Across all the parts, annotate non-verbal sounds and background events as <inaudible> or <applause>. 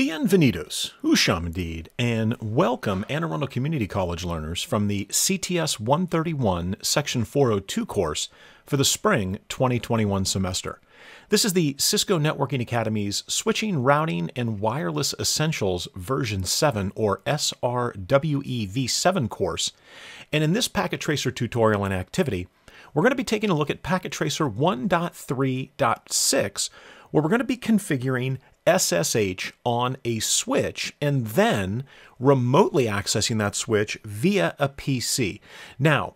Bienvenidos, Usham indeed, and welcome Anne Arundel Community College learners from the CTS 131 Section 402 course for the spring 2021 semester. This is the Cisco Networking Academy's Switching, Routing, and Wireless Essentials version 7 or SRWEV7 course. And in this Packet Tracer tutorial and activity, we're going to be taking a look at Packet Tracer 1.3.6 where we're going to be configuring SSH on a switch and then remotely accessing that switch via a PC. Now,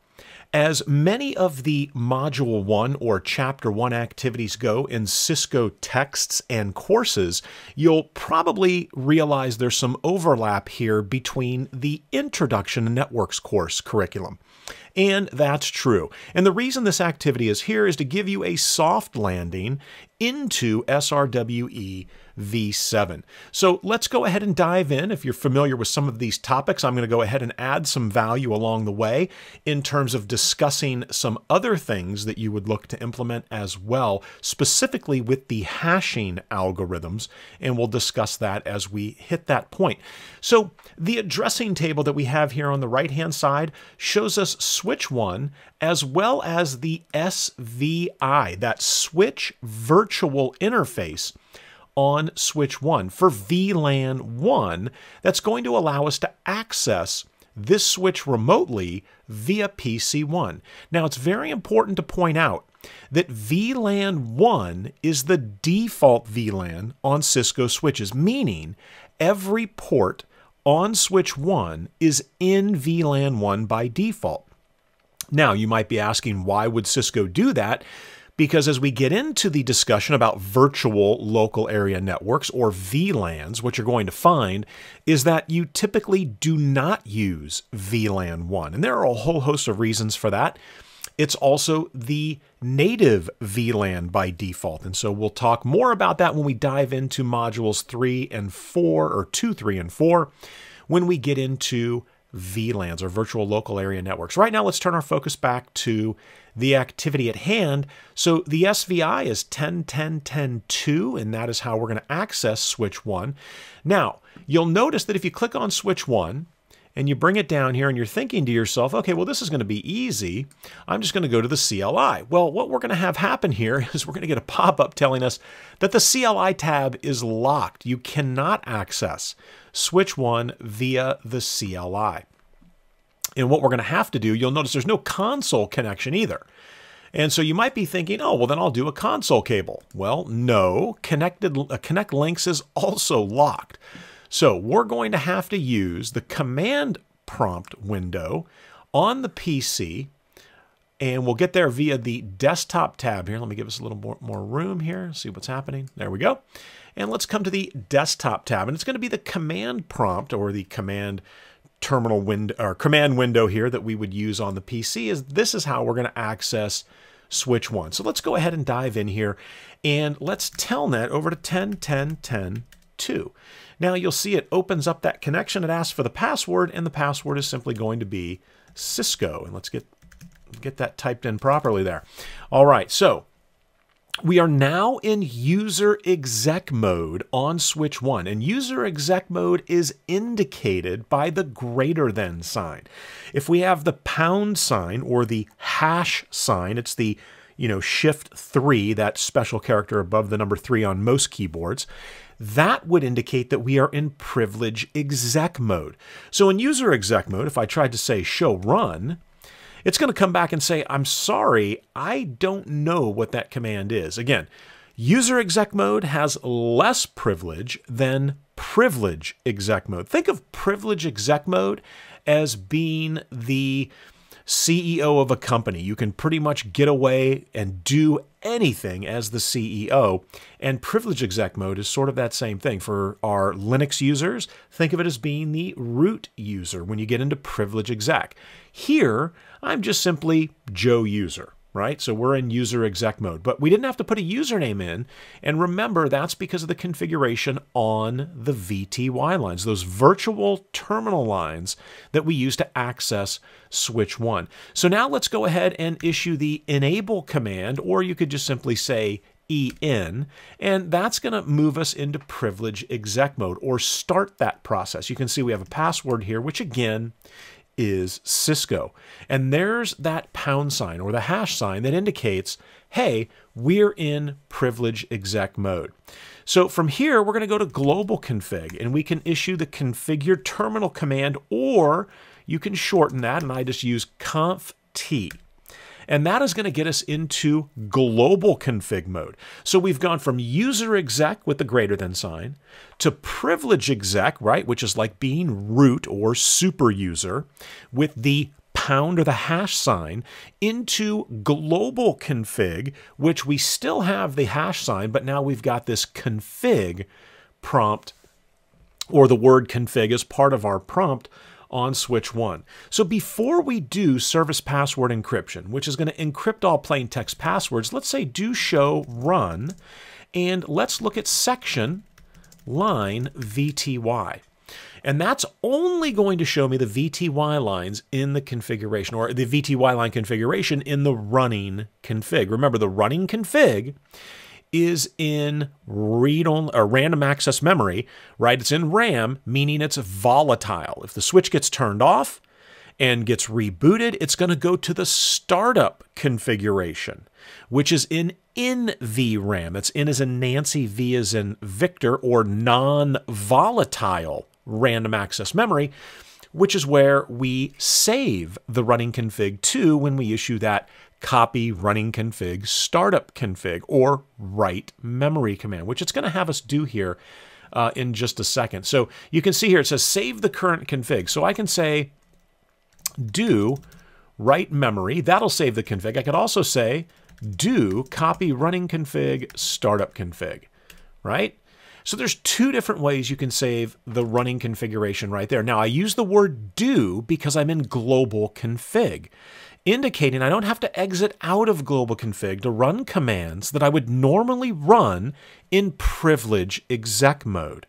as many of the Module 1 or Chapter 1 activities go in Cisco texts and courses, you'll probably realize there's some overlap here between the Introduction to Networks course curriculum. And that's true. And the reason this activity is here is to give you a soft landing into SRWE v7. So let's go ahead and dive in. If you're familiar with some of these topics, I'm going to go ahead and add some value along the way in terms of discussing some other things that you would look to implement as well, specifically with the hashing algorithms, and we'll discuss that as we hit that point. So the addressing table that we have here on the right-hand side shows us switch 1 as well as the SVI, that Switch Virtual Interface on Switch 1 for VLAN 1 that's going to allow us to access this switch remotely via PC1. Now, it's very important to point out that VLAN 1 is the default VLAN on Cisco switches, meaning every port on switch 1 is in VLAN 1 by default. Now, you might be asking, why would Cisco do that? Because as we get into the discussion about virtual local area networks or VLANs, what you're going to find is that you typically do not use VLAN 1. And there are a whole host of reasons for that. It's also the native VLAN by default. And so we'll talk more about that when we dive into modules 3 and 4, or 2, 3, and 4, when we get into VLANs or virtual local area networks. Right now, let's turn our focus back to the activity at hand. So the SVI is 10.10.10.2, and that is how we're going to access switch 1. Now, you'll notice that if you click on switch 1, and you bring it down here and you're thinking to yourself, okay, well, this is going to be easy. I'm just going to go to the CLI. Well, what we're going to have happen here <laughs> is we're going to get a pop-up telling us that the CLI tab is locked. You cannot access switch one via the CLI. And what we're going to have to do, you'll notice there's no console connection either. And so you might be thinking, oh, well, then I'll do a console cable. Well, no, connected, uh, Connect Links is also locked. So we're going to have to use the command prompt window on the PC, and we'll get there via the desktop tab here. Let me give us a little more, more room here, see what's happening. There we go. And let's come to the desktop tab. And it's going to be the command prompt or the command terminal window or command window here that we would use on the PC is this is how we're going to access switch one. So let's go ahead and dive in here and let's telnet over to 10, 10, 10, 2. Now you'll see it opens up that connection. It asks for the password and the password is simply going to be Cisco. And let's get, get that typed in properly there. All right, so we are now in user exec mode on switch one and user exec mode is indicated by the greater than sign. If we have the pound sign or the hash sign, it's the you know, shift three, that special character above the number three on most keyboards, that would indicate that we are in privilege exec mode. So in user exec mode, if I tried to say show run, it's going to come back and say, I'm sorry, I don't know what that command is. Again, user exec mode has less privilege than privilege exec mode. Think of privilege exec mode as being the CEO of a company. You can pretty much get away and do anything as the CEO. And privilege exec mode is sort of that same thing. For our Linux users, think of it as being the root user when you get into privilege exec. Here, I'm just simply Joe user right? So we're in user exec mode, but we didn't have to put a username in. And remember, that's because of the configuration on the VTY lines, those virtual terminal lines that we use to access switch one. So now let's go ahead and issue the enable command, or you could just simply say en, and that's going to move us into privilege exec mode or start that process. You can see we have a password here, which again is Cisco. And there's that pound sign or the hash sign that indicates, hey, we're in privilege exec mode. So from here, we're going to go to global config and we can issue the configure terminal command, or you can shorten that. And I just use conf T. And that is going to get us into global config mode. So we've gone from user exec with the greater than sign to privilege exec, right, which is like being root or super user with the pound or the hash sign into global config, which we still have the hash sign, but now we've got this config prompt or the word config as part of our prompt on switch 1. So before we do service password encryption, which is going to encrypt all plain text passwords, let's say do show run, and let's look at section line VTY. And that's only going to show me the VTY lines in the configuration or the VTY line configuration in the running config. Remember the running config is in read only or random access memory, right? It's in RAM, meaning it's volatile. If the switch gets turned off and gets rebooted, it's going to go to the startup configuration, which is in NVRAM. It's in as in Nancy, V as in Victor, or non-volatile random access memory, which is where we save the running config to when we issue that copy running config startup config or write memory command, which it's going to have us do here uh, in just a second. So you can see here it says save the current config. So I can say do write memory. That'll save the config. I could also say do copy running config startup config, right? So there's two different ways you can save the running configuration right there. Now I use the word do because I'm in global config indicating I don't have to exit out of global config to run commands that I would normally run in privilege exec mode.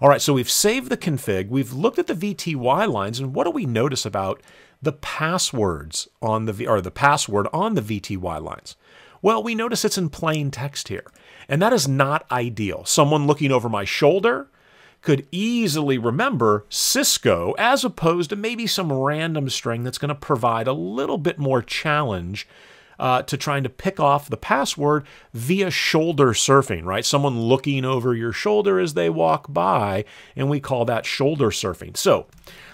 All right, so we've saved the config, we've looked at the VTY lines, and what do we notice about the passwords on the, or the password on the VTY lines? Well, we notice it's in plain text here, and that is not ideal. Someone looking over my shoulder could easily remember Cisco as opposed to maybe some random string that's going to provide a little bit more challenge uh, to trying to pick off the password via shoulder surfing, right? Someone looking over your shoulder as they walk by, and we call that shoulder surfing. So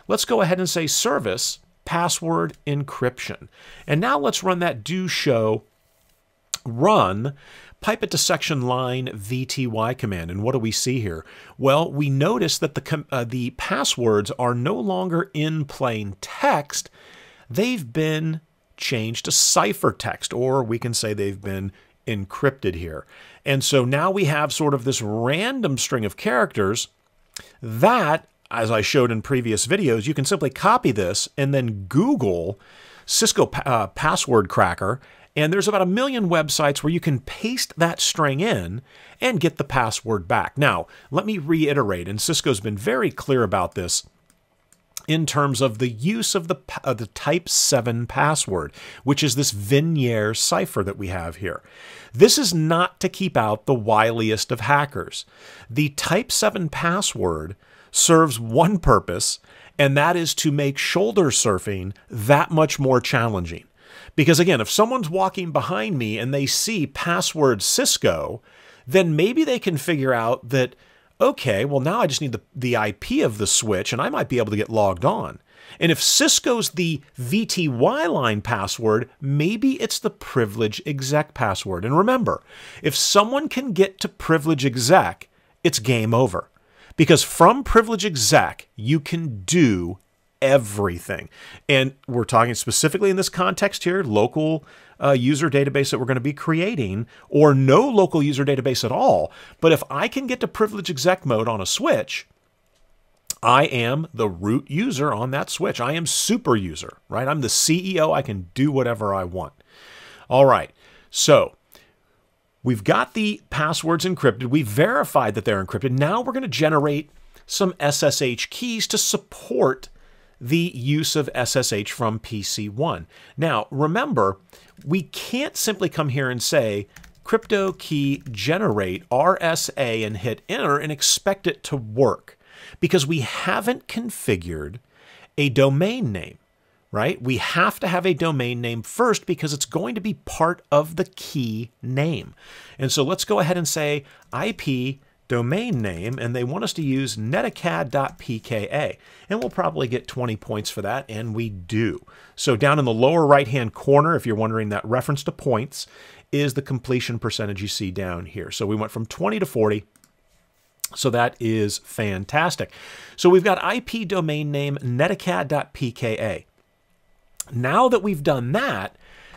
let's go ahead and say service password encryption. And now let's run that do show run, pipe it to section line VTY command. And what do we see here? Well, we notice that the, uh, the passwords are no longer in plain text. They've been changed to ciphertext, or we can say they've been encrypted here. And so now we have sort of this random string of characters that, as I showed in previous videos, you can simply copy this and then Google Cisco uh, password cracker and there's about a million websites where you can paste that string in and get the password back. Now, let me reiterate, and Cisco's been very clear about this in terms of the use of the, the type 7 password, which is this Vignere cipher that we have here. This is not to keep out the wiliest of hackers. The type 7 password serves one purpose, and that is to make shoulder surfing that much more challenging. Because again, if someone's walking behind me and they see password Cisco, then maybe they can figure out that, okay, well, now I just need the, the IP of the switch and I might be able to get logged on. And if Cisco's the VTY line password, maybe it's the privilege exec password. And remember, if someone can get to privilege exec, it's game over. Because from privilege exec, you can do everything. And we're talking specifically in this context here local uh, user database that we're going to be creating, or no local user database at all. But if I can get to privilege exec mode on a switch, I am the root user on that switch. I am super user, right? I'm the CEO. I can do whatever I want. All right. So we've got the passwords encrypted. we verified that they're encrypted. Now we're going to generate some SSH keys to support the use of SSH from PC1. Now, remember, we can't simply come here and say crypto key generate RSA and hit enter and expect it to work because we haven't configured a domain name right? We have to have a domain name first because it's going to be part of the key name. And so let's go ahead and say IP domain name and they want us to use netacad.pka and we'll probably get 20 points for that and we do. So down in the lower right hand corner if you're wondering that reference to points is the completion percentage you see down here. So we went from 20 to 40 so that is fantastic. So we've got IP domain name netacad.pka. Now that we've done that,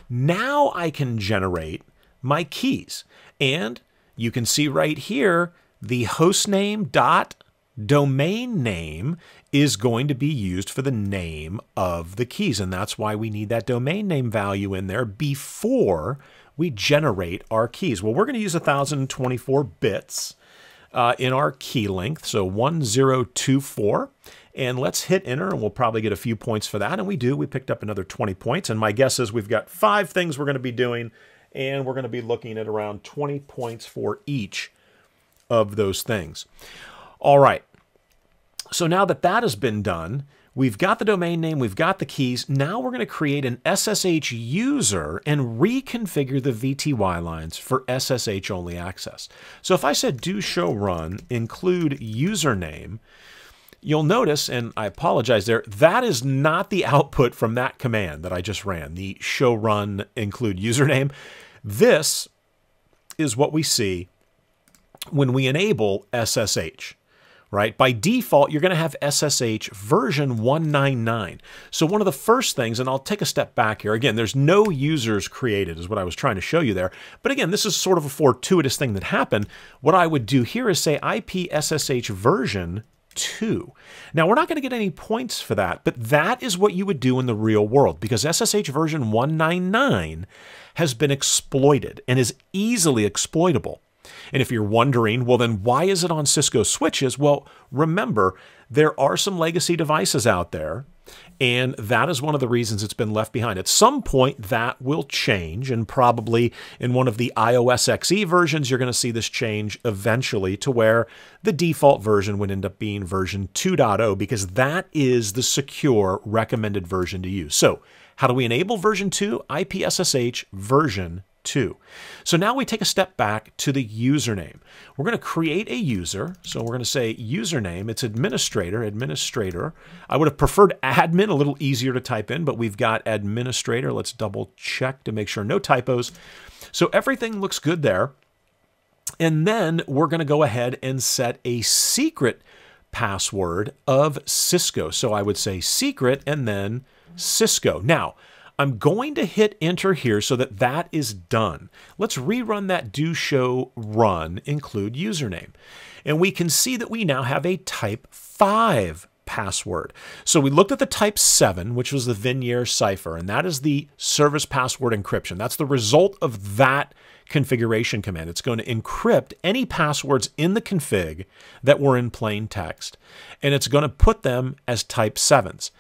now I can generate my keys. And you can see right here the hostname dot domain name is going to be used for the name of the keys. And that's why we need that domain name value in there before we generate our keys. Well, we're going to use 1024 bits uh, in our key length, so 1024. And let's hit enter, and we'll probably get a few points for that. And we do. We picked up another 20 points. And my guess is we've got five things we're going to be doing, and we're going to be looking at around 20 points for each of those things. All right. So now that that has been done, we've got the domain name, we've got the keys. Now we're going to create an SSH user and reconfigure the VTY lines for SSH only access. So if I said do show run include username, you'll notice, and I apologize there, that is not the <laughs> output from that command that I just ran, the show run include username. This is what we see when we enable SSH, right? By default, you're going to have SSH version 199. So one of the first things, and I'll take a step back here. Again, there's no users created is what I was trying to show you there. But again, this is sort of a fortuitous thing that happened. What I would do here is say IP SSH version 2. Now, we're not going to get any points for that, but that is what you would do in the real world because SSH version 199 has been exploited and is easily exploitable. And if you're wondering, well, then why is it on Cisco switches? Well, remember, there are some legacy devices out there, and that is one of the reasons it's been left behind. At some point, that will change, and probably in one of the iOS XE versions, you're going to see this change eventually to where the default version would end up being version 2.0 because that is the secure recommended version to use. So, how do we enable version 2? IPSSH version two. So now we take a step back to the username. We're going to create a user. So we're going to say username. It's administrator, administrator. I would have preferred admin, a little easier to type in, but we've got administrator. Let's double check to make sure no typos. So everything looks good there. And then we're going to go ahead and set a secret password of Cisco. So I would say secret and then Cisco. Now, I'm going to hit enter here so that that is done. Let's rerun that do show run include username. And we can see that we now have a type 5 password. So we looked at the type 7, which was the Vignier cipher, and that is the service password encryption. That's the result of that configuration command. It's going to encrypt any passwords in the config that were in plain text, and it's going to put them as type 7s.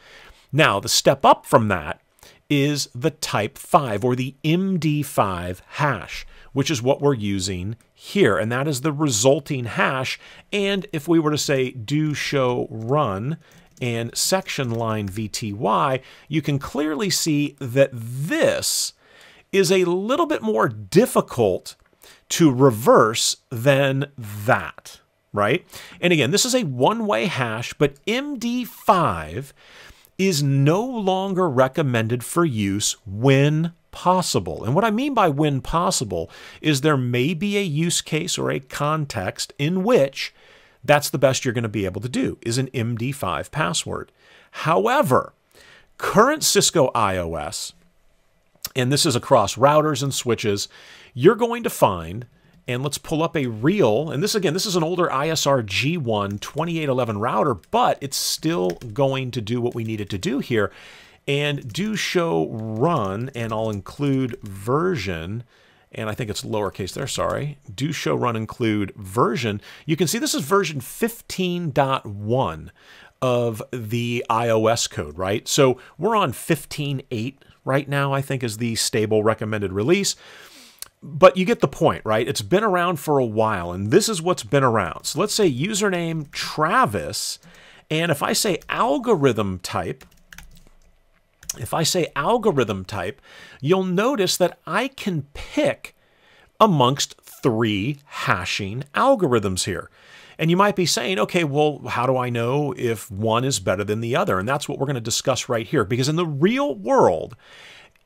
Now, the step up from that is the type 5 or the MD5 hash, which is what we're using here. And that is the resulting hash. And if we were to say do show run and section line VTY, you can clearly see that this is a little bit more difficult to reverse than that right? And again, this is a one-way hash, but MD5 is no longer recommended for use when possible. And what I mean by when possible is there may be a use case or a context in which that's the best you're going to be able to do is an MD5 password. However, current Cisco iOS, and this is across routers and switches, you're going to find and let's pull up a real, and this again, this is an older ISR G1 2811 router, but it's still going to do what we need it to do here. And do show run, and I'll include version, and I think it's lowercase there, sorry. Do show run include version. You can see this is version 15.1 of the iOS code, right? So we're on 15.8 right now, I think is the stable recommended release but you get the point, right? It's been around for a while, and this is what's been around. So let's say username Travis, and if I say algorithm type, if I say algorithm type, you'll notice that I can pick amongst three hashing algorithms here. And you might be saying, okay, well, how do I know if one is better than the other? And that's what we're going to discuss right here. Because in the real world,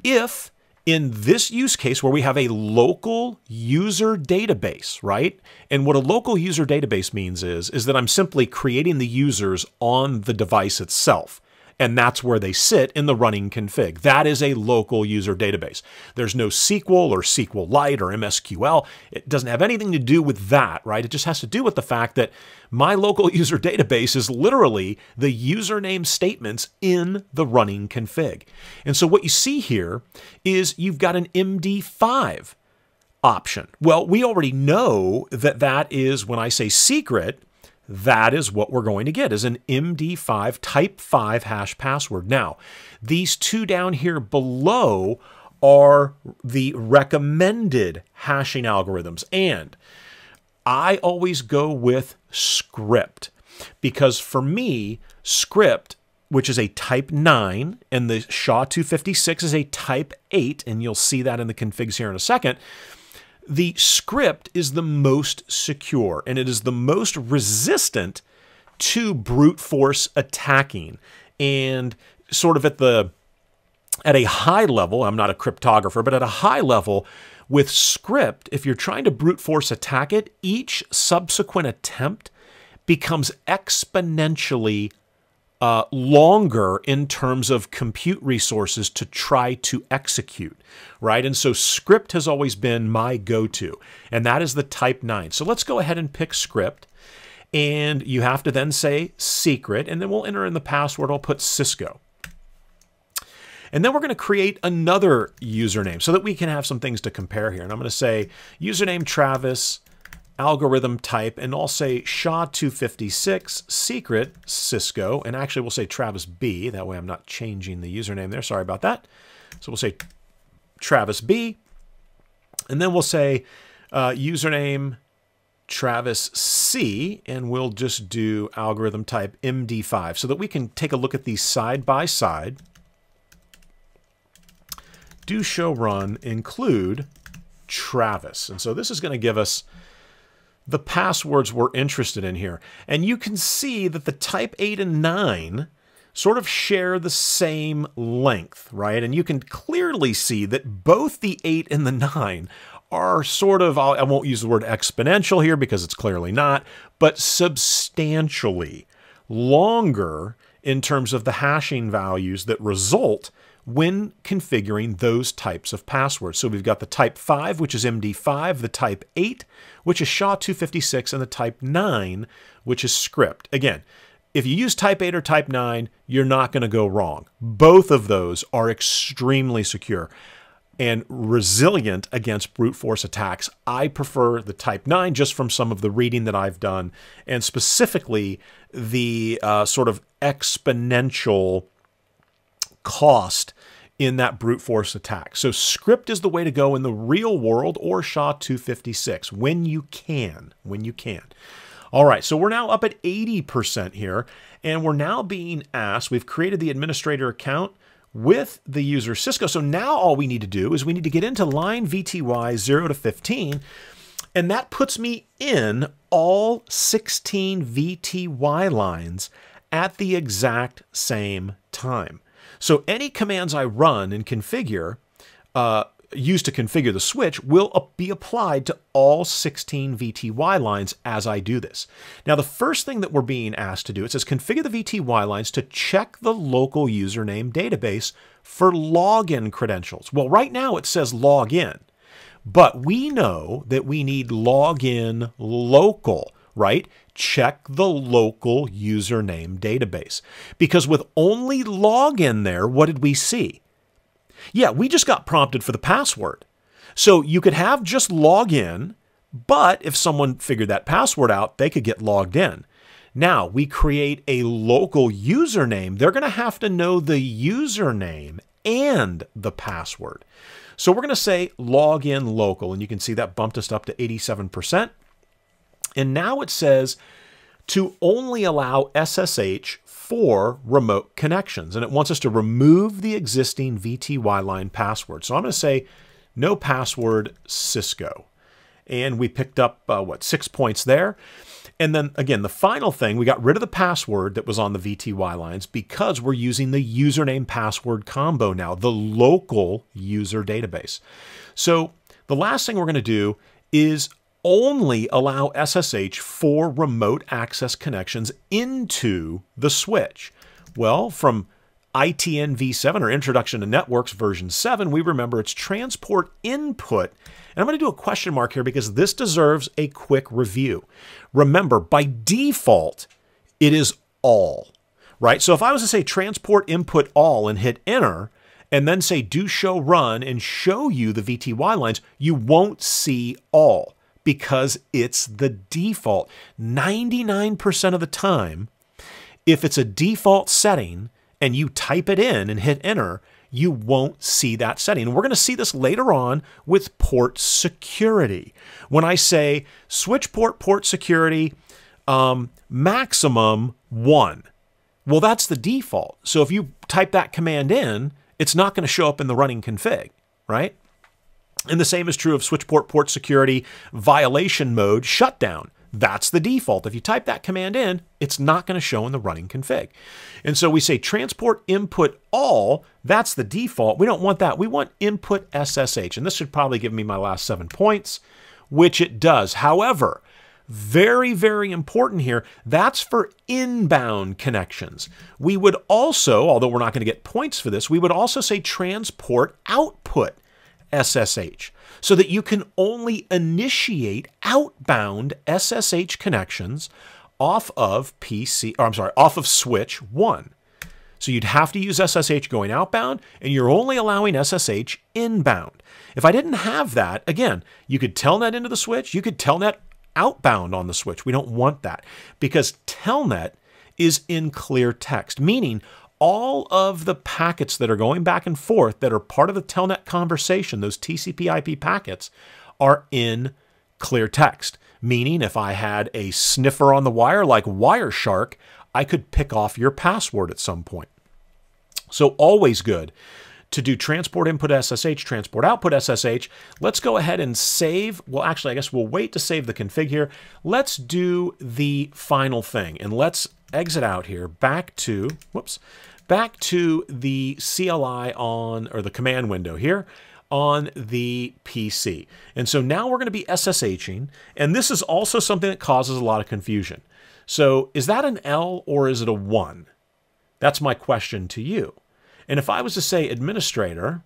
if in this use case where we have a local user database, right? And what a local user database means is, is that I'm simply creating the users on the device itself and that's where they sit in the running config. That is a local user database. There's no SQL or SQLite or MSQL. It doesn't have anything to do with that, right? It just has to do with the fact that my local <laughs> user database is literally the username statements in the running config. And so what you see here is you've got an MD5 option. Well, we already know that that is, when I say secret, that is what we're going to get is an MD5 type 5 hash password. Now, these two down here below are the recommended hashing algorithms. And I always go with script because for me, script, which is a type 9, and the SHA 256 is a type 8, and you'll see that in the configs here in a second the script is the most secure and it is the most resistant to brute force attacking. And sort of at the at a high level, I'm not a cryptographer, but at a high level, with script, if you're trying to brute force attack it, each subsequent attempt becomes exponentially uh, longer in terms of compute resources to try to execute, right? And so script has always been my go-to, and that is the type 9. So let's go ahead and pick script, and you have to then say secret, and then we'll enter in the password. I'll put Cisco. And then we're going to create another username so that we can have some things to compare here. And I'm going to say username Travis algorithm type, and I'll say SHA-256 secret Cisco, and actually we'll say Travis B. That way I'm not changing the username there. Sorry about that. So we'll say Travis B. And then we'll say uh, username Travis C, and we'll just do algorithm type MD5 so that we can take a look at these side by side. Do show run include Travis. And so this is going to give us the passwords we're interested in here. And you can see that the type 8 and 9 sort of share the same length, right? And you can clearly see that both the 8 and the 9 are sort of, I won't use the word exponential here because it's clearly not, but substantially longer in terms of the hashing values that result when configuring those types of passwords. So we've got the type 5, which is MD5, the type 8, which is SHA-256, and the type 9, which is script. Again, if you use type 8 or type 9, you're not going to go wrong. Both of those are extremely secure and resilient against brute force attacks. I prefer the Type 9 just from some of the reading that I've done, and specifically the uh, sort of exponential cost in that brute force attack. So script is the way to go in the real world or SHA 256 when you can, when you can. All right, so we're now up at 80% here, and we're now being asked, we've created the administrator account with the user Cisco. So now all we need to do is we need to get into line VTY 0 to 15, and that puts me in all 16 VTY lines at the exact same time. So any commands I run and configure, uh, used to configure the switch, will be applied to all 16 VTY lines as I do this. Now the first thing that we're being asked to do, it says configure the VTY lines to check the local username database for login credentials. Well, right now it says login, but we know that we need login local right? Check the local username database. Because with only login there, what did we see? Yeah, we just got prompted for the password. So you could have just login, but if someone figured that password out, they could get logged in. Now we create a local username. They're going to have to know the username and the password. So we're going to say login local, and you can see that bumped us up to 87%. And now it says to only allow SSH for remote connections. And it wants us to remove the existing VTY line password. So I'm going to say no password Cisco. And we picked up, uh, what, six points there. And then again, the final thing, we got rid of the password that was on the VTY lines because we're using the username password combo now, the local user database. So the last thing we're going to do is only allow SSH for remote access connections into the switch? Well, from ITN v7 or Introduction to Networks version 7, we remember it's transport input. And I'm going to do a question mark here because this deserves a quick review. Remember, by default, it is all, right? So if I was to say transport input all and hit enter, and then say do show run and show you the VTY lines, you won't see all because it's the default. 99% of the time, if it's a default setting and you type it in and hit enter, you won't see that setting. And we're going to see this later on with port security. When I say switch port port security um, maximum one, well, that's the default. So if you type that command in, it's not going to show up in the running config, right? And the same is true of SwitchPort port security violation mode shutdown. That's the default. If you type that command in, it's not going to show in the running config. And so we say transport input all, that's the default. We don't want that. We want input SSH. And this should probably give me my last seven points, which it does. However, very, very important here. That's for inbound connections. We would also, although we're not going to get points for this, we would also say transport output. SSH so that you can only initiate outbound SSH connections off of PC, or I'm sorry, off of switch one. So you'd have to use SSH going outbound, and you're only allowing SSH inbound. If I didn't have that, again, you could telnet into the switch, you could telnet outbound on the switch. We don't want that because telnet is in clear text, meaning all of the packets that are going back and forth that are part of the telnet conversation, those TCP IP packets, are in clear text. Meaning, if I had a sniffer on the wire like Wireshark, I could pick off your password at some point. So, always good to do transport input SSH, transport output SSH. Let's go ahead and save. Well, actually, I guess we'll wait to save the config here. Let's do the final thing and let's exit out here back to, whoops, back to the CLI on, or the command window here on the PC. And so now we're going to be SSHing, and this is also something that causes a lot of confusion. So is that an L or is it a 1? That's my question to you. And if I was to say administrator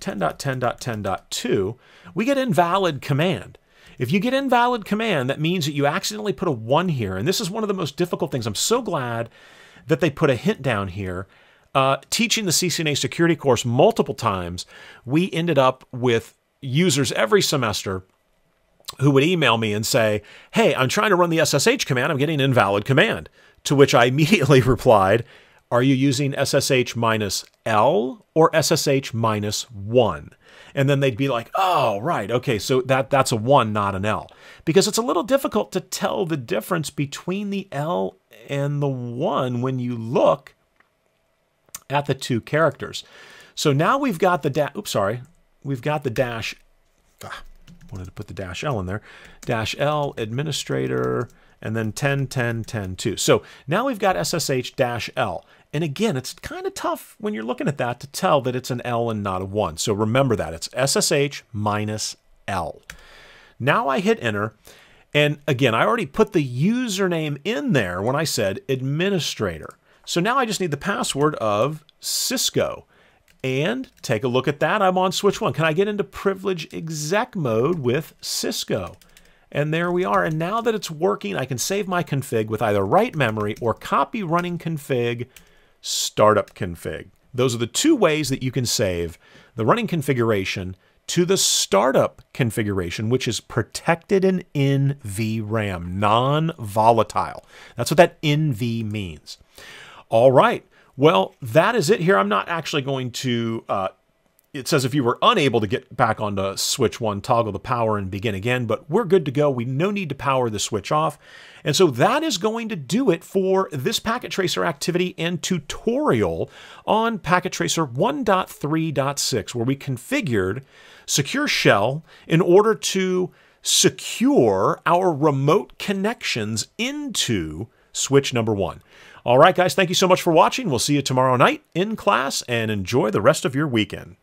10.10.10.2, we get invalid command. If you get invalid command, that means that you accidentally put a 1 here. And this is one of the most difficult things. I'm so glad that they put a hint down here. Uh, teaching the CCNA security course multiple times, we ended up with users every semester who would email me and say, Hey, I'm trying to run the SSH command. I'm getting an invalid command. To which I <laughs> immediately replied, Are you using SSH minus L or SSH minus 1? and then they'd be like, "Oh, right, okay, so that that's a one, not an L," because it's a little difficult to tell the difference between the L and the one when you look at the two characters. So now we've got the dash. Oops, sorry, we've got the dash. Ah, wanted to put the dash L in there. Dash L administrator and then 10, 10, 10, 2. So now we've got SSH dash L. And again, it's kind of tough when you're looking at that to tell that it's an L and not a 1. So remember that. It's SSH minus L. Now I hit enter. And again, I already put the username in there when I said administrator. So now I just need the password of Cisco. And take a look at that. I'm on switch one. Can I get into privilege exec mode with Cisco? And there we are. And now that it's working, I can save my config with either write memory or copy running config startup config. Those are the two ways that you can save the running configuration to the startup configuration, which is protected in NVRAM, non-volatile. That's what that NV means. All right. Well, that is it here. I'm not actually going to uh, it says if you were unable to get back onto switch one, toggle the power and begin again, but we're good to go. We no need to power the switch off. And so that is going to do it for this packet tracer activity and tutorial on packet tracer 1.3.6, where we configured secure shell in order to secure our remote connections into switch number one. All right, guys, thank you so much for watching. We'll see you tomorrow night in class and enjoy the rest of your weekend.